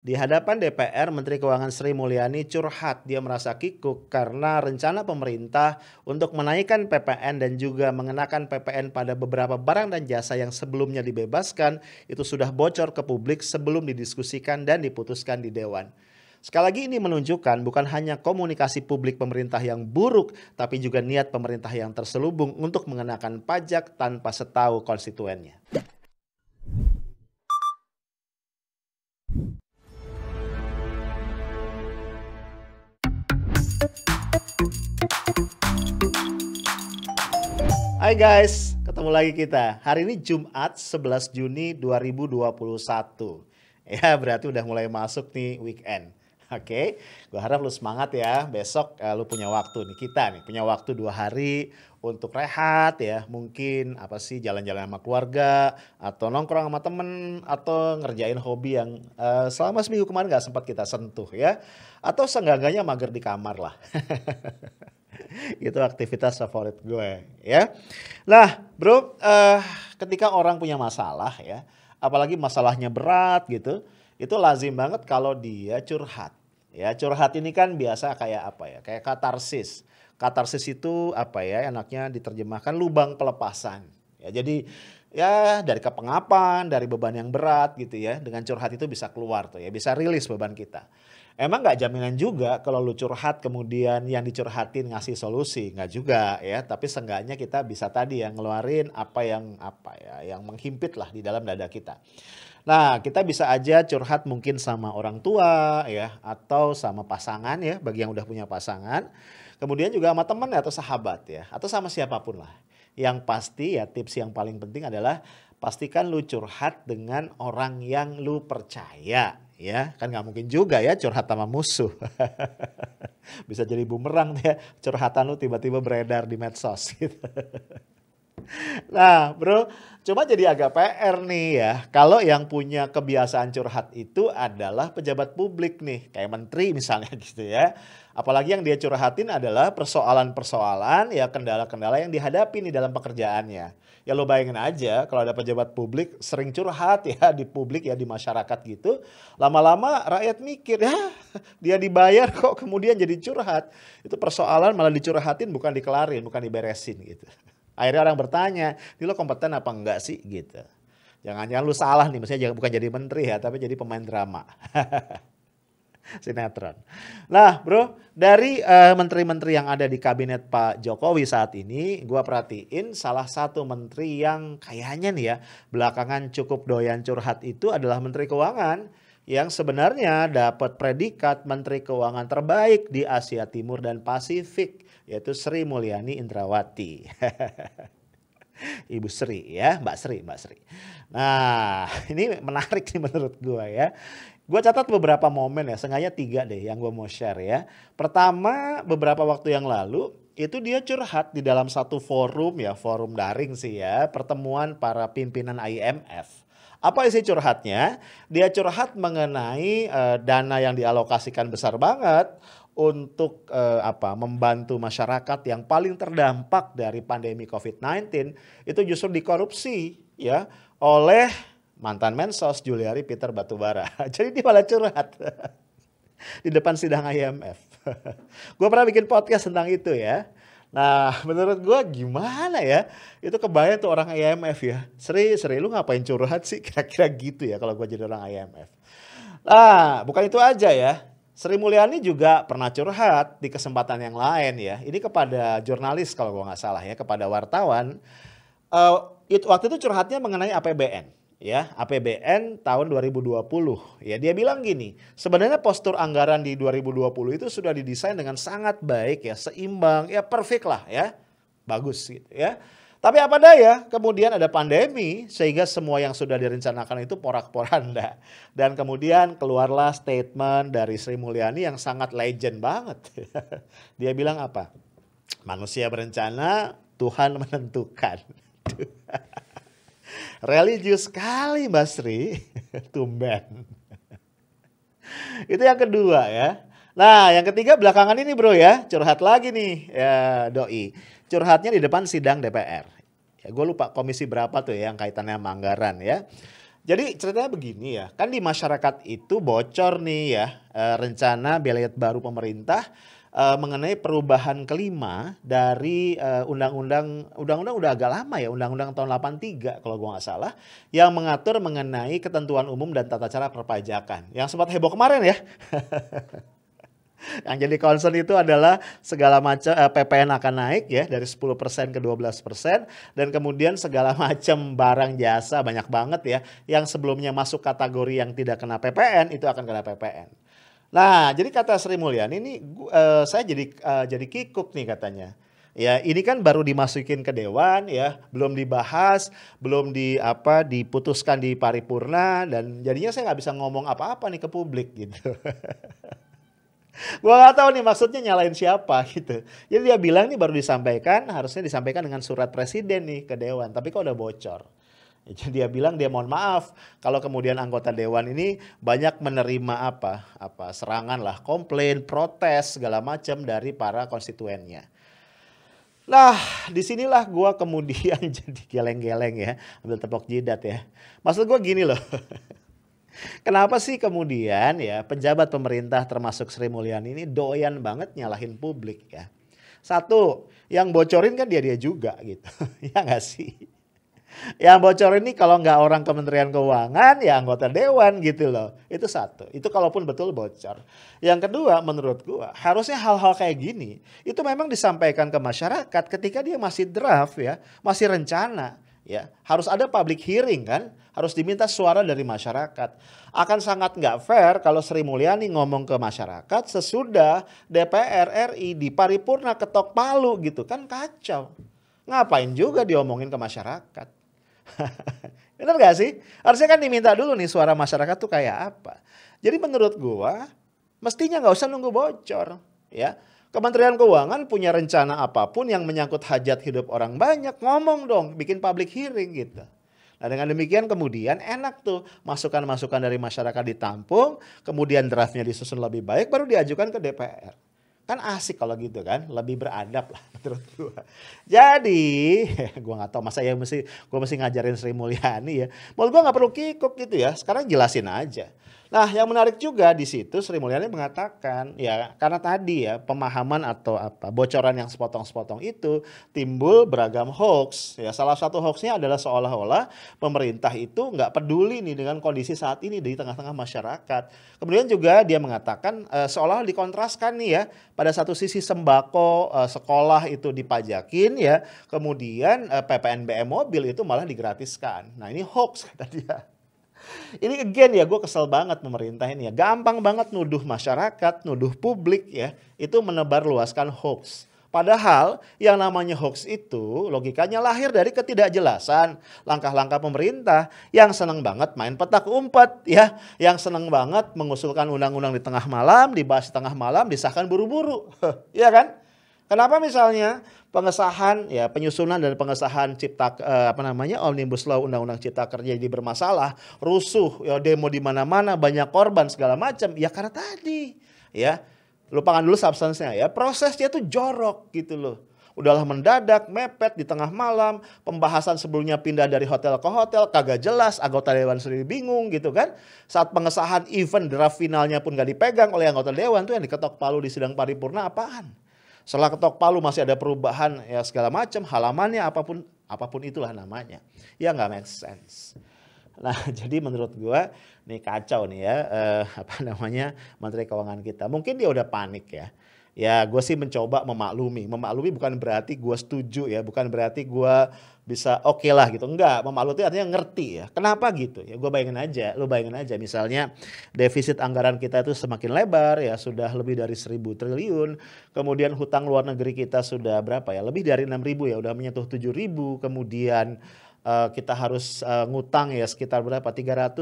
Di hadapan DPR, Menteri Keuangan Sri Mulyani curhat dia merasa kikuk karena rencana pemerintah untuk menaikkan PPN dan juga mengenakan PPN pada beberapa barang dan jasa yang sebelumnya dibebaskan itu sudah bocor ke publik sebelum didiskusikan dan diputuskan di Dewan. Sekali lagi ini menunjukkan bukan hanya komunikasi publik pemerintah yang buruk, tapi juga niat pemerintah yang terselubung untuk mengenakan pajak tanpa setahu konstituennya. Hai guys, ketemu lagi kita. Hari ini Jumat 11 Juni 2021. Ya, berarti udah mulai masuk nih weekend. Oke, okay. gue harap lu semangat ya. Besok uh, lu punya waktu nih kita nih, punya waktu dua hari untuk rehat ya. Mungkin apa sih jalan-jalan sama keluarga atau nongkrong sama temen atau ngerjain hobi yang uh, selama seminggu kemarin gak sempat kita sentuh ya. Atau seenggaknya mager di kamar lah. itu aktivitas favorit gue ya. Nah, Bro, uh, ketika orang punya masalah ya, apalagi masalahnya berat gitu, itu lazim banget kalau dia curhat. Ya, curhat ini kan biasa kayak apa ya? Kayak katarsis. Katarsis itu apa ya? Enaknya diterjemahkan lubang pelepasan. Ya, jadi ya dari kepengapan, dari beban yang berat gitu ya, dengan curhat itu bisa keluar tuh ya, bisa rilis beban kita emang nggak jaminan juga kalau lu curhat kemudian yang dicurhatin ngasih solusi nggak juga ya tapi seenggaknya kita bisa tadi ya ngeluarin apa yang apa ya yang menghimpit lah di dalam dada kita Nah, kita bisa aja curhat mungkin sama orang tua ya atau sama pasangan ya bagi yang udah punya pasangan. Kemudian juga sama teman atau sahabat ya atau sama siapapun lah. Yang pasti ya tips yang paling penting adalah pastikan lu curhat dengan orang yang lu percaya ya kan nggak mungkin juga ya curhat sama musuh bisa jadi bumerang ya curhatan lu tiba-tiba beredar di medsos gitu nah bro cuma jadi agak PR nih ya kalau yang punya kebiasaan curhat itu adalah pejabat publik nih kayak menteri misalnya gitu ya apalagi yang dia curhatin adalah persoalan-persoalan ya kendala-kendala yang dihadapi nih dalam pekerjaannya ya lo bayangin aja kalau ada pejabat publik sering curhat ya di publik ya di masyarakat gitu. Lama-lama rakyat mikir ya dia dibayar kok kemudian jadi curhat. Itu persoalan malah dicurhatin bukan dikelarin, bukan diberesin gitu. Akhirnya orang bertanya, ini lo kompeten apa enggak sih gitu. Jangan-jangan lu salah nih, maksudnya ya bukan jadi menteri ya, tapi jadi pemain drama. sinetron. Nah, bro, dari eh, menteri-menteri uh, yang ada di kabinet Pak Jokowi saat ini, gue perhatiin salah satu menteri yang kayaknya nih ya belakangan cukup doyan curhat itu adalah Menteri Keuangan yang sebenarnya dapat predikat Menteri Keuangan terbaik di Asia Timur dan Pasifik, yaitu Sri Mulyani Indrawati. Ibu Sri ya, Mbak Sri, Mbak Sri. Nah, ini menarik sih menurut gue ya. Gue catat beberapa momen ya, sengaja tiga deh yang gue mau share ya. Pertama, beberapa waktu yang lalu itu dia curhat di dalam satu forum ya, forum daring sih ya, pertemuan para pimpinan IMF. Apa isi curhatnya? Dia curhat mengenai uh, dana yang dialokasikan besar banget untuk eh, apa membantu masyarakat yang paling terdampak dari pandemi COVID-19 itu justru dikorupsi ya oleh mantan Mensos Juliari Peter Batubara. Jadi dia malah curhat di depan sidang IMF. gue pernah bikin podcast tentang itu ya. Nah, menurut gue gimana ya? Itu kebayang tuh orang IMF ya. Seri, seri lu ngapain curhat sih? Kira-kira gitu ya kalau gue jadi orang IMF. Nah, bukan itu aja ya. Sri Mulyani juga pernah curhat di kesempatan yang lain ya. Ini kepada jurnalis kalau gue nggak salah ya, kepada wartawan. Uh, eh, itu, waktu itu curhatnya mengenai APBN ya, APBN tahun 2020. Ya, dia bilang gini, sebenarnya postur anggaran di 2020 itu sudah didesain dengan sangat baik ya, seimbang, ya perfect lah ya. Bagus gitu ya. Tapi apa daya, kemudian ada pandemi sehingga semua yang sudah direncanakan itu porak-poranda. Dan kemudian keluarlah statement dari Sri Mulyani yang sangat legend banget. Dia bilang apa? Manusia berencana, Tuhan menentukan. Religius sekali Mbak Sri, tumben. Itu yang kedua ya. Nah, yang ketiga belakangan ini bro ya, curhat lagi nih ya, doi. Curhatnya di depan sidang DPR. Ya, gue lupa komisi berapa tuh ya yang kaitannya manggaran ya. Jadi ceritanya begini ya, kan di masyarakat itu bocor nih ya e, rencana biaya baru pemerintah e, mengenai perubahan kelima dari eh, undang-undang undang-undang udah agak lama ya, undang-undang tahun 83 kalau gue gak salah yang mengatur mengenai ketentuan umum dan tata cara perpajakan yang sempat heboh kemarin ya. Yang jadi concern itu adalah segala macam eh, PPN akan naik ya dari 10% ke 12% dan kemudian segala macam barang jasa banyak banget ya yang sebelumnya masuk kategori yang tidak kena PPN itu akan kena PPN. Nah, jadi kata Sri Mulyani ini uh, saya jadi uh, jadi kikuk nih katanya. Ya, ini kan baru dimasukin ke dewan ya, belum dibahas, belum di apa diputuskan di paripurna dan jadinya saya nggak bisa ngomong apa-apa nih ke publik gitu. gue nggak tahu nih maksudnya nyalain siapa gitu. Jadi dia bilang nih baru disampaikan, harusnya disampaikan dengan surat presiden nih ke dewan, tapi kok udah bocor. Jadi dia bilang dia mohon maaf kalau kemudian anggota dewan ini banyak menerima apa apa serangan lah, komplain, protes segala macam dari para konstituennya. Nah, disinilah gue kemudian jadi geleng-geleng ya, ambil tepok jidat ya. Maksud gue gini loh, Kenapa sih kemudian ya pejabat pemerintah termasuk Sri Mulyani ini doyan banget nyalahin publik ya. Satu, yang bocorin kan dia-dia juga gitu. ya nggak sih? Yang bocorin ini kalau nggak orang Kementerian Keuangan ya anggota Dewan gitu loh. Itu satu. Itu kalaupun betul bocor. Yang kedua menurut gua harusnya hal-hal kayak gini itu memang disampaikan ke masyarakat ketika dia masih draft ya, masih rencana ya harus ada public hearing kan harus diminta suara dari masyarakat akan sangat nggak fair kalau Sri Mulyani ngomong ke masyarakat sesudah DPR RI di paripurna ketok palu gitu kan kacau ngapain juga diomongin ke masyarakat benar gak sih harusnya kan diminta dulu nih suara masyarakat tuh kayak apa jadi menurut gua mestinya nggak usah nunggu bocor ya Kementerian Keuangan punya rencana apapun yang menyangkut hajat hidup orang banyak, ngomong dong, bikin public hearing gitu. Nah dengan demikian kemudian enak tuh masukan-masukan dari masyarakat ditampung, kemudian draftnya disusun lebih baik, baru diajukan ke DPR. Kan asik kalau gitu kan, lebih beradab lah menurut gue. Jadi, gue gak tau masa ya mesti, gue mesti ngajarin Sri Mulyani ya. Mau gue gak perlu kikuk gitu ya, sekarang jelasin aja. Nah, yang menarik juga di situ Sri Mulyani mengatakan ya karena tadi ya pemahaman atau apa bocoran yang sepotong-sepotong itu timbul beragam hoax. Ya salah satu hoaxnya adalah seolah-olah pemerintah itu nggak peduli nih dengan kondisi saat ini di tengah-tengah masyarakat. Kemudian juga dia mengatakan e, eh, seolah dikontraskan nih ya pada satu sisi sembako e, sekolah itu dipajakin ya, kemudian e, eh, PPNBM mobil itu malah digratiskan. Nah, ini hoax kata dia ini again ya gue kesel banget pemerintah ini ya. Gampang banget nuduh masyarakat, nuduh publik ya. Itu menebar luaskan hoax. Padahal yang namanya hoax itu logikanya lahir dari ketidakjelasan langkah-langkah pemerintah yang seneng banget main petak umpet ya, yang seneng banget mengusulkan undang-undang di tengah malam, dibahas di tengah malam, disahkan buru-buru. ya kan? Kenapa misalnya pengesahan ya penyusunan dan pengesahan cipta eh, apa namanya omnibus law undang-undang cipta kerja jadi bermasalah, rusuh, ya demo di mana-mana, banyak korban segala macam. Ya karena tadi ya lupakan dulu substansinya ya. Prosesnya tuh jorok gitu loh. Udahlah mendadak, mepet di tengah malam, pembahasan sebelumnya pindah dari hotel ke hotel, kagak jelas, anggota dewan sendiri bingung gitu kan. Saat pengesahan event draft finalnya pun gak dipegang oleh anggota dewan tuh yang diketok palu di sidang paripurna apaan? Setelah ketok palu masih ada perubahan ya segala macam halamannya apapun apapun itulah namanya. Ya nggak make sense. Nah, jadi menurut gue nih kacau nih ya eh, apa namanya Menteri Keuangan kita. Mungkin dia udah panik ya ya gue sih mencoba memaklumi. Memaklumi bukan berarti gue setuju ya, bukan berarti gue bisa oke okay lah gitu. Enggak, memaklumi artinya ngerti ya. Kenapa gitu? Ya gue bayangin aja, lu bayangin aja misalnya defisit anggaran kita itu semakin lebar ya sudah lebih dari seribu triliun. Kemudian hutang luar negeri kita sudah berapa ya? Lebih dari enam ribu ya, udah menyentuh tujuh ribu. Kemudian uh, kita harus uh, ngutang ya sekitar berapa 374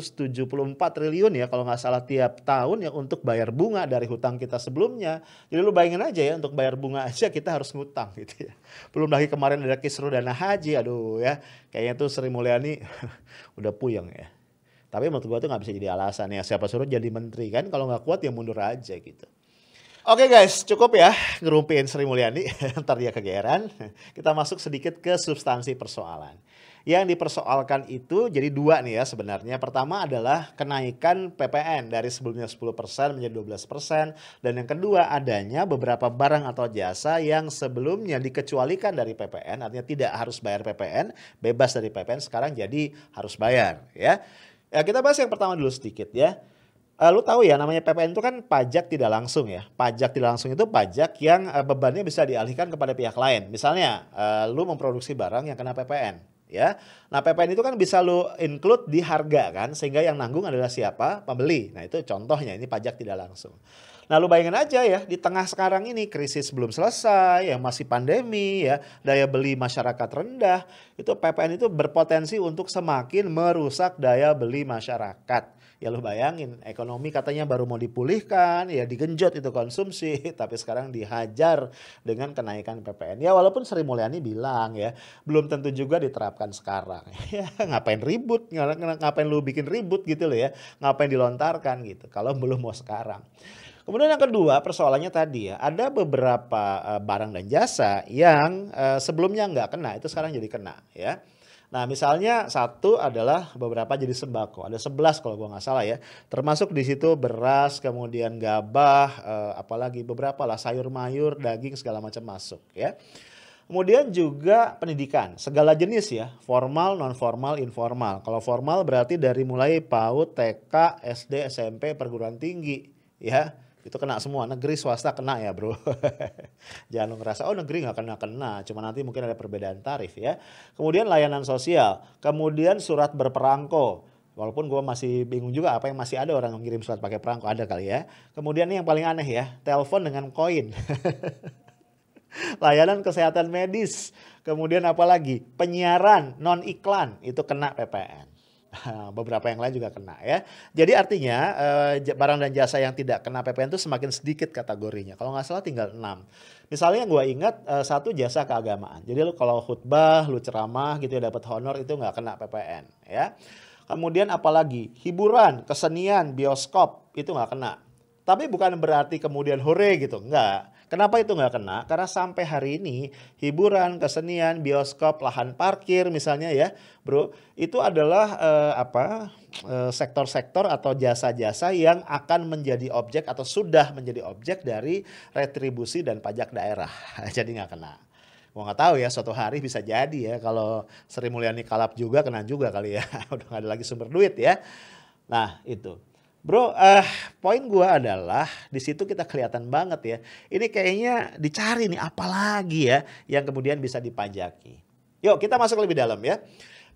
triliun ya kalau nggak salah tiap tahun ya untuk bayar bunga dari hutang kita sebelumnya. Jadi lu bayangin aja ya untuk bayar bunga aja kita harus ngutang gitu ya. Belum lagi kemarin ada kisru dana haji, aduh ya kayaknya tuh Sri Mulyani udah puyeng ya. Tapi menurut gue tuh nggak bisa jadi alasan ya siapa suruh jadi menteri kan kalau nggak kuat ya mundur aja gitu. Oke okay guys, cukup ya ngerumpiin Sri Mulyani, ntar dia kegeran. Kita masuk sedikit ke substansi persoalan. Yang dipersoalkan itu jadi dua nih ya sebenarnya. Pertama adalah kenaikan PPN dari sebelumnya 10% menjadi 12% dan yang kedua adanya beberapa barang atau jasa yang sebelumnya dikecualikan dari PPN artinya tidak harus bayar PPN, bebas dari PPN sekarang jadi harus bayar ya. Ya kita bahas yang pertama dulu sedikit ya. Uh, lu tahu ya namanya PPN itu kan pajak tidak langsung ya. Pajak tidak langsung itu pajak yang eh, bebannya bisa dialihkan kepada pihak lain. Misalnya eh, lu memproduksi barang yang kena PPN ya. Nah, PPN itu kan bisa lo include di harga kan sehingga yang nanggung adalah siapa? Pembeli. Nah, itu contohnya ini pajak tidak langsung. Nah, lu bayangin aja ya, di tengah sekarang ini krisis belum selesai, ya masih pandemi ya, daya beli masyarakat rendah, itu PPN itu berpotensi untuk semakin merusak daya beli masyarakat ya lu bayangin ekonomi katanya baru mau dipulihkan ya digenjot itu konsumsi tapi sekarang dihajar dengan kenaikan PPN ya walaupun Sri Mulyani bilang ya belum tentu juga diterapkan sekarang ya ngapain ribut ngapain lu bikin ribut gitu loh ya ngapain dilontarkan gitu kalau belum mau sekarang Kemudian yang kedua persoalannya tadi ya ada beberapa eh, barang dan jasa yang eh, sebelumnya nggak kena itu sekarang jadi kena ya. Nah, misalnya satu adalah beberapa jenis sembako. Ada sebelas kalau gue nggak salah ya. Termasuk di situ beras, kemudian gabah, eh, apalagi beberapa lah sayur mayur, hmm. daging segala macam masuk ya. Kemudian juga pendidikan, segala jenis ya, formal, non formal, informal. Kalau formal berarti dari mulai PAUD, TK, SD, SMP, perguruan tinggi, ya itu kena semua negeri swasta kena ya bro jangan ngerasa oh negeri nggak kena kena cuma nanti mungkin ada perbedaan tarif ya kemudian layanan sosial kemudian surat berperangko walaupun gue masih bingung juga apa yang masih ada orang yang ngirim surat pakai perangko ada kali ya kemudian ini yang paling aneh ya telepon dengan koin layanan kesehatan medis kemudian apalagi penyiaran non iklan itu kena PPN beberapa yang lain juga kena ya. Jadi artinya eh, barang dan jasa yang tidak kena PPN itu semakin sedikit kategorinya. Kalau nggak salah tinggal 6. Misalnya yang gue ingat eh, satu jasa keagamaan. Jadi lu kalau khutbah, lu ceramah gitu ya dapat honor itu nggak kena PPN ya. Kemudian apalagi hiburan, kesenian, bioskop itu nggak kena. Tapi bukan berarti kemudian hore gitu, enggak. Kenapa itu nggak kena? Karena sampai hari ini hiburan, kesenian, bioskop, lahan parkir misalnya ya, bro, itu adalah eh, apa eh, sektor-sektor atau jasa-jasa yang akan menjadi objek atau sudah menjadi objek dari retribusi dan pajak daerah. Jadi nggak kena. Gua nggak tahu ya suatu hari bisa jadi ya kalau Sri Mulyani kalap juga kena juga kali ya. Udah nggak ada lagi sumber duit ya. Nah itu. Bro, eh uh, poin gua adalah di situ kita kelihatan banget ya. Ini kayaknya dicari nih apalagi ya yang kemudian bisa dipajaki. Yuk, kita masuk lebih dalam ya.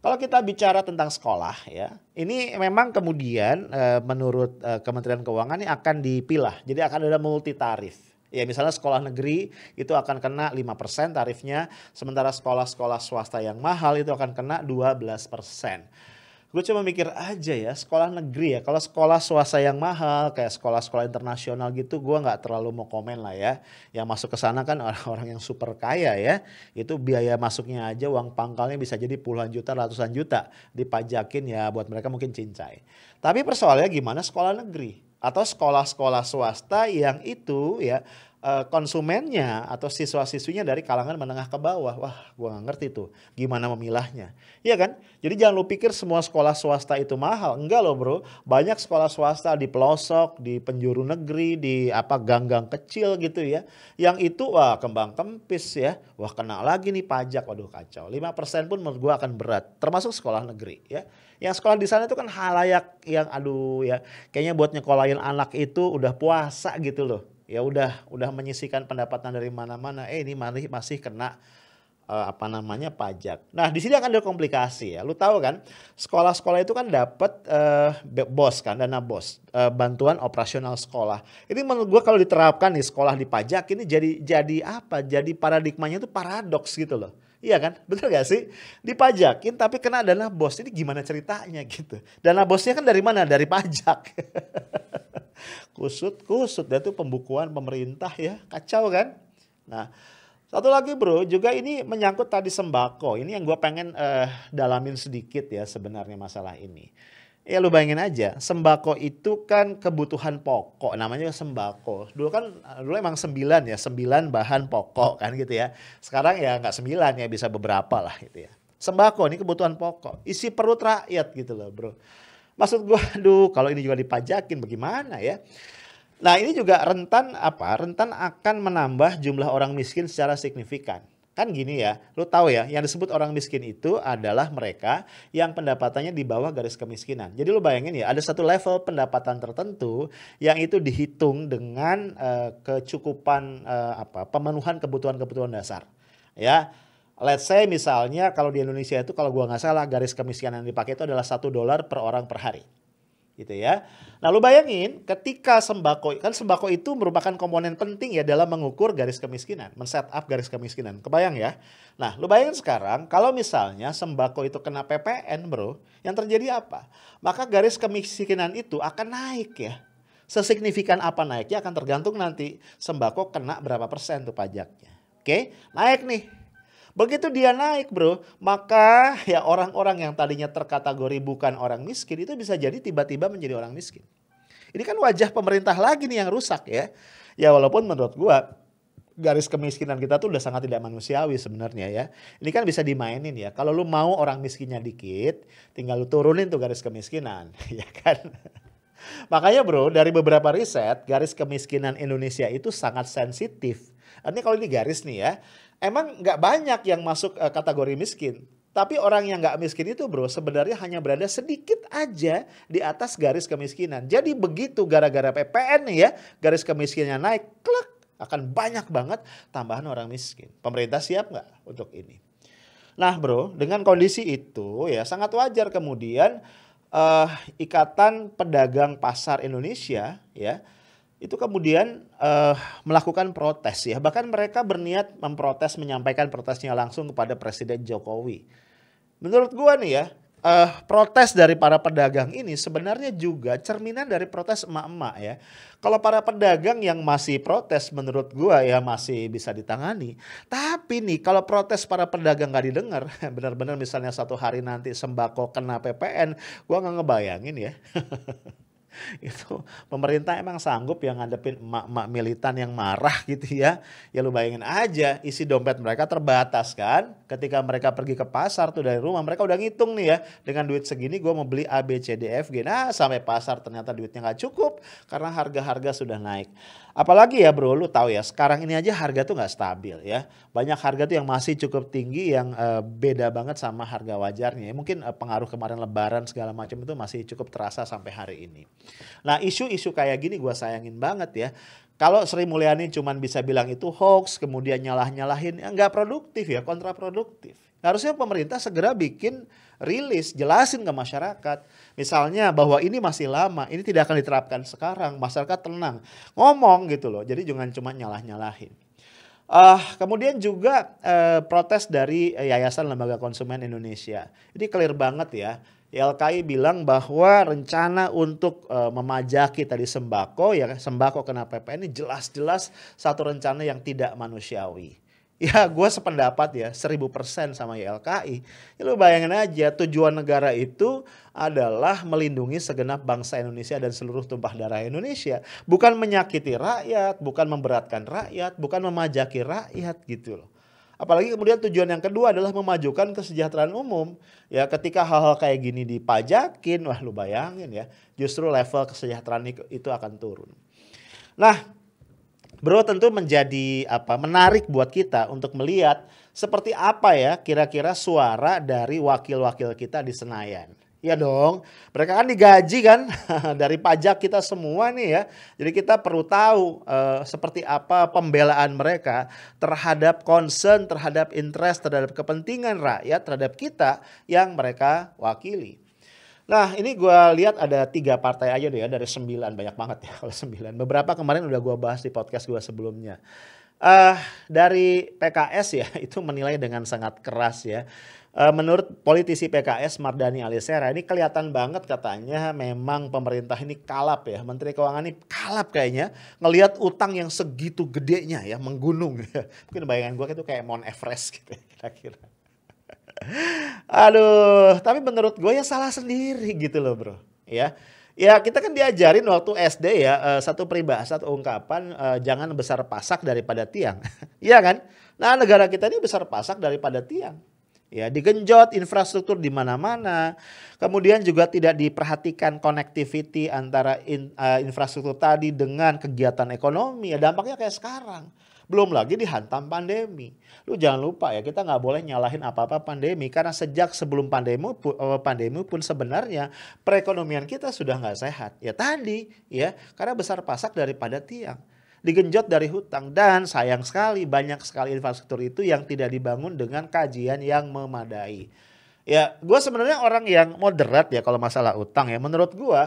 Kalau kita bicara tentang sekolah ya, ini memang kemudian uh, menurut uh, Kementerian Keuangan ini akan dipilah. Jadi akan ada multi tarif. Ya misalnya sekolah negeri itu akan kena 5% tarifnya, sementara sekolah-sekolah swasta yang mahal itu akan kena 12% gue cuma mikir aja ya sekolah negeri ya kalau sekolah swasta yang mahal kayak sekolah-sekolah internasional gitu gue nggak terlalu mau komen lah ya yang masuk ke sana kan orang-orang yang super kaya ya itu biaya masuknya aja uang pangkalnya bisa jadi puluhan juta ratusan juta dipajakin ya buat mereka mungkin cincai tapi persoalannya gimana sekolah negeri atau sekolah-sekolah swasta yang itu ya Eh, konsumennya atau siswa-siswinya dari kalangan menengah ke bawah. Wah, gua gak ngerti tuh gimana memilahnya. Iya kan? Jadi jangan lu pikir semua sekolah swasta itu mahal. Enggak loh, Bro. Banyak sekolah swasta di pelosok, di penjuru negeri, di apa gang-gang kecil gitu ya. Yang itu wah kembang kempis ya. Wah, kena lagi nih pajak. Waduh, kacau. 5% pun menurut gua akan berat, termasuk sekolah negeri ya. Yang sekolah di sana itu kan halayak yang aduh ya, kayaknya buat nyekolahin anak itu udah puasa gitu loh ya udah udah menyisihkan pendapatan dari mana-mana eh ini masih masih kena uh, apa namanya pajak. Nah, di sini akan ada komplikasi ya. Lu tahu kan, sekolah-sekolah itu kan dapat uh, eh, bos kan, dana bos, uh, bantuan operasional sekolah. Ini menurut gua kalau diterapkan nih sekolah dipajak ini jadi jadi apa? Jadi paradigmanya itu paradoks gitu loh. Iya kan? Betul gak sih? Dipajakin tapi kena dana bos. Ini gimana ceritanya gitu. Dana bosnya kan dari mana? Dari pajak. kusut kusut dia tuh pembukuan pemerintah ya kacau kan nah satu lagi bro juga ini menyangkut tadi sembako ini yang gue pengen uh, dalamin sedikit ya sebenarnya masalah ini ya lu bayangin aja sembako itu kan kebutuhan pokok namanya sembako dulu kan dulu emang sembilan ya sembilan bahan pokok kan gitu ya sekarang ya nggak sembilan ya bisa beberapa lah gitu ya sembako ini kebutuhan pokok isi perut rakyat gitu loh bro Maksud gua, aduh kalau ini juga dipajakin bagaimana ya? Nah ini juga rentan apa? Rentan akan menambah jumlah orang miskin secara signifikan. Kan gini ya, lo tahu ya, yang disebut orang miskin itu adalah mereka yang pendapatannya di bawah garis kemiskinan. Jadi lo bayangin ya, ada satu level pendapatan tertentu yang itu dihitung dengan uh, kecukupan uh, apa pemenuhan kebutuhan-kebutuhan dasar. Ya, Let's say misalnya kalau di Indonesia itu kalau gua nggak salah garis kemiskinan yang dipakai itu adalah satu dolar per orang per hari gitu ya. Nah lu bayangin ketika sembako, kan sembako itu merupakan komponen penting ya dalam mengukur garis kemiskinan, men-set up garis kemiskinan, kebayang ya. Nah lu bayangin sekarang kalau misalnya sembako itu kena PPN bro, yang terjadi apa? Maka garis kemiskinan itu akan naik ya. Sesignifikan apa naiknya akan tergantung nanti sembako kena berapa persen tuh pajaknya. Oke, naik nih Begitu dia naik bro, maka ya orang-orang yang tadinya terkategori bukan orang miskin itu bisa jadi tiba-tiba menjadi orang miskin. Ini kan wajah pemerintah lagi nih yang rusak ya. Ya walaupun menurut gua garis kemiskinan kita tuh udah sangat tidak manusiawi sebenarnya ya. Ini kan bisa dimainin ya. Kalau lu mau orang miskinnya dikit, tinggal lu turunin tuh garis kemiskinan, ya kan? Makanya bro, dari beberapa riset, garis kemiskinan Indonesia itu sangat sensitif. Artinya kalau ini garis nih ya, emang nggak banyak yang masuk uh, kategori miskin. Tapi orang yang nggak miskin itu bro sebenarnya hanya berada sedikit aja di atas garis kemiskinan. Jadi begitu gara-gara PPN nih ya garis kemiskinannya naik, klak akan banyak banget tambahan orang miskin. Pemerintah siap nggak untuk ini? Nah bro, dengan kondisi itu ya sangat wajar kemudian uh, Ikatan Pedagang Pasar Indonesia ya itu kemudian uh, melakukan protes ya bahkan mereka berniat memprotes menyampaikan protesnya langsung kepada Presiden Jokowi. Menurut gua nih ya uh, protes dari para pedagang ini sebenarnya juga cerminan dari protes emak-emak ya. Kalau para pedagang yang masih protes menurut gua ya masih bisa ditangani. Tapi nih kalau protes para pedagang nggak didengar benar-benar misalnya satu hari nanti sembako kena PPN gua nggak ngebayangin ya. itu pemerintah emang sanggup yang ngadepin emak-emak militan yang marah gitu ya. Ya lu bayangin aja isi dompet mereka terbatas kan. Ketika mereka pergi ke pasar tuh dari rumah mereka udah ngitung nih ya. Dengan duit segini gue mau beli A, B, C, D, F, G. Nah sampai pasar ternyata duitnya gak cukup karena harga-harga sudah naik. Apalagi ya bro lu tahu ya sekarang ini aja harga tuh gak stabil ya. Banyak harga tuh yang masih cukup tinggi yang uh, beda banget sama harga wajarnya. Mungkin uh, pengaruh kemarin lebaran segala macam itu masih cukup terasa sampai hari ini. Nah isu-isu kayak gini gue sayangin banget ya. Kalau Sri Mulyani cuma bisa bilang itu hoax, kemudian nyalah-nyalahin, ya nggak produktif ya, kontraproduktif. Harusnya pemerintah segera bikin rilis, jelasin ke masyarakat. Misalnya bahwa ini masih lama, ini tidak akan diterapkan sekarang, masyarakat tenang. Ngomong gitu loh, jadi jangan cuma nyalah-nyalahin. Uh, kemudian juga uh, protes dari Yayasan Lembaga Konsumen Indonesia. Ini clear banget ya YLKI bilang bahwa rencana untuk uh, memajaki tadi sembako ya sembako kena PPN ini jelas-jelas satu rencana yang tidak manusiawi. Ya gue sependapat ya seribu persen sama YLKI. Ya, lu bayangin aja tujuan negara itu adalah melindungi segenap bangsa Indonesia dan seluruh tumpah darah Indonesia. Bukan menyakiti rakyat, bukan memberatkan rakyat, bukan memajaki rakyat gitu loh. Apalagi kemudian tujuan yang kedua adalah memajukan kesejahteraan umum. Ya, ketika hal-hal kayak gini dipajakin, wah lu bayangin ya, justru level kesejahteraan itu akan turun. Nah, Bro tentu menjadi apa menarik buat kita untuk melihat seperti apa ya kira-kira suara dari wakil-wakil kita di Senayan. Iya dong, mereka kan digaji kan dari pajak kita semua nih ya. Jadi kita perlu tahu e, seperti apa pembelaan mereka terhadap concern, terhadap interest, terhadap kepentingan rakyat, terhadap kita yang mereka wakili. Nah ini gue lihat ada tiga partai aja deh ya dari sembilan banyak banget ya kalau sembilan. Beberapa kemarin udah gue bahas di podcast gue sebelumnya uh, dari PKS ya itu menilai dengan sangat keras ya. Eh, menurut politisi PKS Mardani Alisera ini kelihatan banget katanya memang pemerintah ini kalap ya. Menteri Keuangan ini kalap kayaknya ngelihat utang yang segitu gedenya ya menggunung. Mungkin bayangan gue itu kayak Mount Everest gitu ya, kira-kira. Aduh, tapi menurut gue ya salah sendiri gitu loh bro. Ya, Ya kita kan diajarin waktu SD ya eh, satu peribahasa atau ungkapan eh, jangan besar pasak daripada tiang. Iya kan? Nah negara kita ini besar pasak daripada tiang. Ya, digenjot infrastruktur di mana-mana. Kemudian juga tidak diperhatikan connectivity antara eh, infrastruktur tadi dengan kegiatan ekonomi. Ya, dampaknya kayak sekarang. Belum lagi dihantam pandemi. Lu jangan lupa ya, kita nggak boleh nyalahin apa-apa pandemi. Karena sejak sebelum pandemi, eh, pandemi pun sebenarnya perekonomian kita sudah nggak sehat. Ya tadi, ya karena besar pasak daripada tiang digenjot dari hutang dan sayang sekali banyak sekali infrastruktur itu yang tidak dibangun dengan kajian yang memadai. Ya, gue sebenarnya orang yang moderat ya kalau masalah utang ya. Menurut gue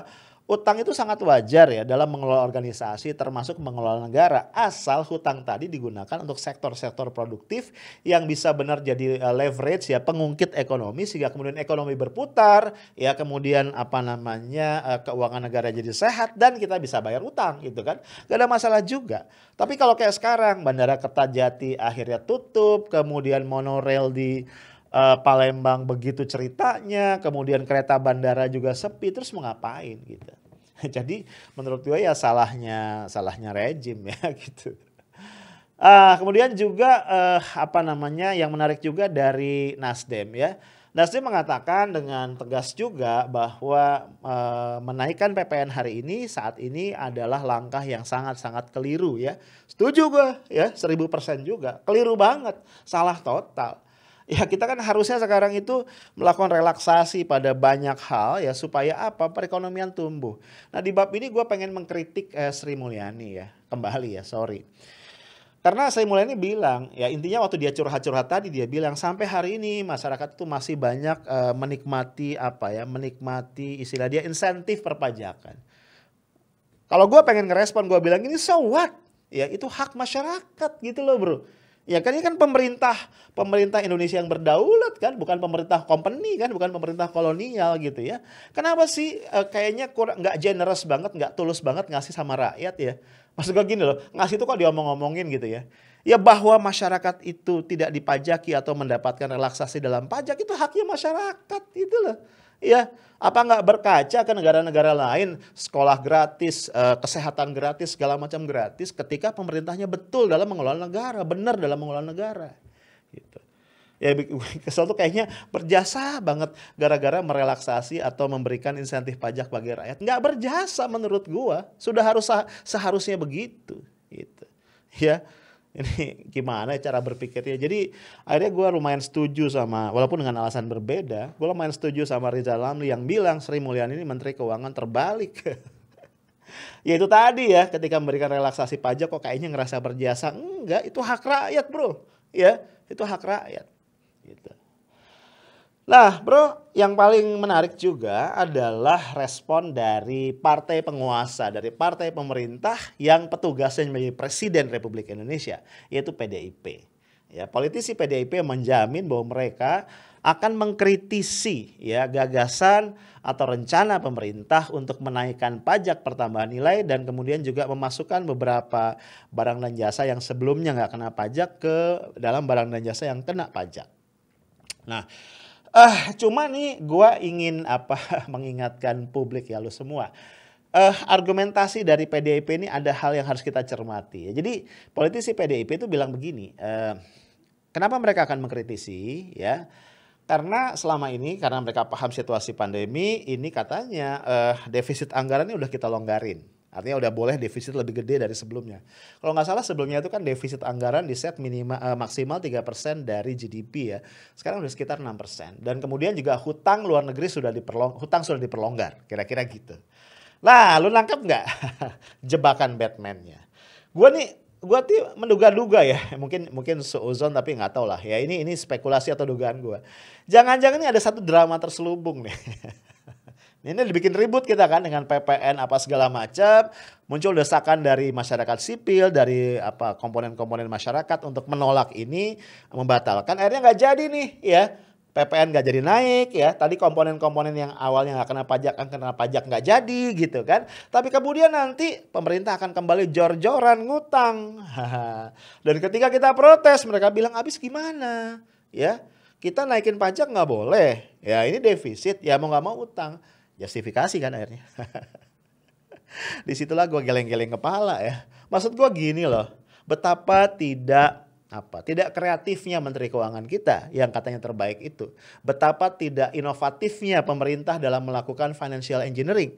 Utang itu sangat wajar ya dalam mengelola organisasi termasuk mengelola negara asal hutang tadi digunakan untuk sektor-sektor produktif yang bisa benar jadi eh, leverage ya pengungkit ekonomi sehingga kemudian ekonomi berputar ya kemudian apa namanya eh, keuangan negara jadi sehat dan kita bisa bayar utang gitu kan gak ada masalah juga tapi kalau kayak sekarang bandara Kertajati akhirnya tutup kemudian monorail di uh, Palembang begitu ceritanya, kemudian kereta bandara juga sepi, terus mau ngapain gitu. Jadi menurut gue ya salahnya salahnya rejim ya gitu. Uh, kemudian juga uh, apa namanya yang menarik juga dari Nasdem ya. Nasdem mengatakan dengan tegas juga bahwa e, menaikkan PPN hari ini saat ini adalah langkah yang sangat-sangat keliru ya. Setuju gue ya, seribu persen juga. Keliru banget, salah total ya kita kan harusnya sekarang itu melakukan relaksasi pada banyak hal ya supaya apa perekonomian tumbuh. Nah di bab ini gue pengen mengkritik eh, Sri Mulyani ya kembali ya sorry. Karena Sri Mulyani bilang ya intinya waktu dia curhat-curhat tadi dia bilang sampai hari ini masyarakat itu masih banyak eh, menikmati apa ya menikmati istilah dia insentif perpajakan. Kalau gue pengen ngerespon gue bilang ini so what ya itu hak masyarakat gitu loh bro Ya kan ini kan pemerintah pemerintah Indonesia yang berdaulat kan, bukan pemerintah company kan, bukan pemerintah kolonial gitu ya. Kenapa sih eh, kayaknya kurang nggak generous banget, nggak tulus banget ngasih sama rakyat ya? Maksud gue gini loh, ngasih itu kok diomong ngomongin gitu ya. Ya bahwa masyarakat itu tidak dipajaki atau mendapatkan relaksasi dalam pajak itu haknya masyarakat itu loh ya apa nggak berkaca ke negara-negara lain sekolah gratis eh, kesehatan gratis segala macam gratis ketika pemerintahnya betul dalam mengelola negara benar dalam mengelola negara gitu ya kesel tuh kayaknya berjasa banget gara-gara merelaksasi atau memberikan insentif pajak bagi rakyat nggak berjasa menurut gua sudah harus seharusnya begitu gitu ya ini gimana ya cara berpikirnya. Jadi akhirnya gue lumayan setuju sama, walaupun dengan alasan berbeda, gue lumayan setuju sama Riza Lamli yang bilang Sri Mulyani ini Menteri Keuangan terbalik. ya itu tadi ya, ketika memberikan relaksasi pajak kok kayaknya ngerasa berjasa. Enggak, itu hak rakyat bro. Ya, itu hak rakyat. Nah bro, yang paling menarik juga adalah respon dari partai penguasa, dari partai pemerintah yang petugasnya menjadi Presiden Republik Indonesia, yaitu PDIP. Ya, politisi PDIP menjamin bahwa mereka akan mengkritisi ya gagasan atau rencana pemerintah untuk menaikkan pajak pertambahan nilai dan kemudian juga memasukkan beberapa barang dan jasa yang sebelumnya nggak kena pajak ke dalam barang dan jasa yang kena pajak. Nah, Uh, cuma nih gue ingin apa mengingatkan publik ya lo semua. Uh, argumentasi dari PDIP ini ada hal yang harus kita cermati. Ya. Jadi politisi PDIP itu bilang begini, uh, kenapa mereka akan mengkritisi ya? Karena selama ini karena mereka paham situasi pandemi ini katanya uh, defisit anggaran ini udah kita longgarin Artinya udah boleh defisit lebih gede dari sebelumnya. Kalau nggak salah sebelumnya itu kan defisit anggaran di set minimal uh, eh, maksimal 3% dari GDP ya. Sekarang udah sekitar 6%. Dan kemudian juga hutang luar negeri sudah diperlong hutang sudah diperlonggar, kira-kira gitu. Nah, lu nangkep nggak jebakan Batman-nya? Gue nih gue tuh menduga-duga ya mungkin mungkin seuzon tapi nggak tau lah ya ini ini spekulasi atau dugaan gue jangan-jangan ini ada satu drama terselubung nih Ini dibikin ribut kita kan dengan PPN apa segala macam, muncul desakan dari masyarakat sipil, dari apa komponen-komponen masyarakat untuk menolak ini, membatalkan. Akhirnya nggak jadi nih, ya. PPN nggak jadi naik ya. Tadi komponen-komponen yang awalnya nggak kena pajak, kan kena pajak nggak jadi gitu kan. Tapi kemudian nanti pemerintah akan kembali jor-joran ngutang. Dan ketika kita protes, mereka bilang habis gimana ya? Kita naikin pajak nggak boleh. Ya ini defisit, ya mau nggak mau utang. Justifikasi kan akhirnya. Disitulah gue geleng-geleng kepala ya. Maksud gue gini loh, betapa tidak apa tidak kreatifnya Menteri Keuangan kita yang katanya terbaik itu. Betapa tidak inovatifnya pemerintah dalam melakukan financial engineering.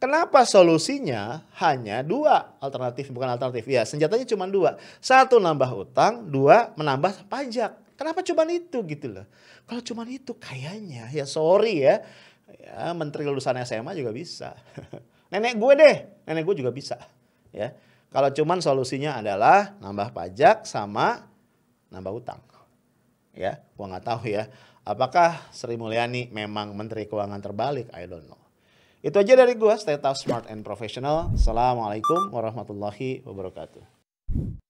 Kenapa solusinya hanya dua alternatif, bukan alternatif. Ya, senjatanya cuma dua. Satu nambah utang, dua menambah pajak. Kenapa cuma itu gitu loh. Kalau cuma itu kayaknya, ya sorry ya. Ya, menteri lulusan SMA juga bisa. nenek gue deh, nenek gue juga bisa. Ya. Kalau cuman solusinya adalah nambah pajak sama nambah utang. Ya, gue nggak tahu ya. Apakah Sri Mulyani memang menteri keuangan terbalik? I don't know. Itu aja dari gue. stay tough, smart and professional. Assalamualaikum warahmatullahi wabarakatuh.